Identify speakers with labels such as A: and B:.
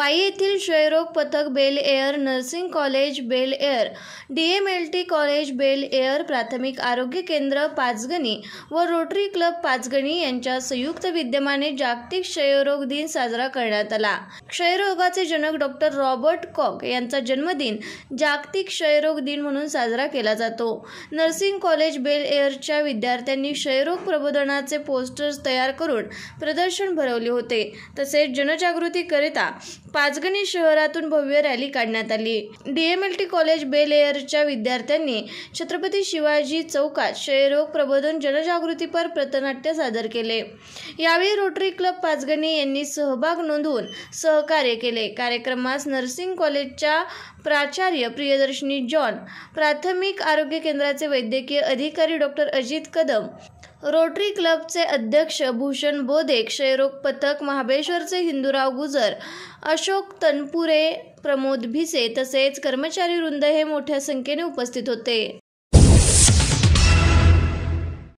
A: वाई येथील क्षयरोग पथक Bel Air nursing college Bel Air D M L T college Bel Air प्राथमिक आरोग्य केंद्र पाचगणी व रोटरी क्लब पाचगणी यांच्या संयुक्त विद्यमाने जागतिक क्षयरोग दिन साजरा करण्यात आला क्षयरोगाचे जनक डॉक्टर रॉबर्ट कॉक यांचा जन्मदिन जागतिक क्षयरोग दिन म्हणून साजरा केला जातो नर्सिंग कॉलेज बेल एअरच्या विद्यार्थ्यांनी क्षयरोग प्रबोधनाचे पोस्टर्स तयार करून प्रदर्शन भरवले होते तसेच जनजागृतीकरिता पाचगणी शहरातून भव्य रॅली काढण्यात आली डीएमएलटी कॉलेज बेल विद्यार्थ्यांनी छत्रपती शिवाजी चौकात क्षयरोग प्रबोधन जनजागृतीपर प्रतनाट्य सादर केले यावेळी रोटरी क्लब पाचगणी यांनी सहभाग नोंदवून सहकार्य केले कार्यक्रमास नर्सिंग कॉलेजच्या प्राचार्य प्रियदर्शनी जॉन प्राथमिक आरोग्य केंद्राचे वैद्यकीय अधिकारी डॉक्टर अजित कदम रोटरी क्लबचे अध्यक्ष भूषण बोधे क्षयरोग पथक महाबळेश्वरचे हिंदूराव गुजर अशोक तनपुरे प्रमोद भिसे तसेच कर्मचारी वृंद हे मोठ्या संख्येने उपस्थित होते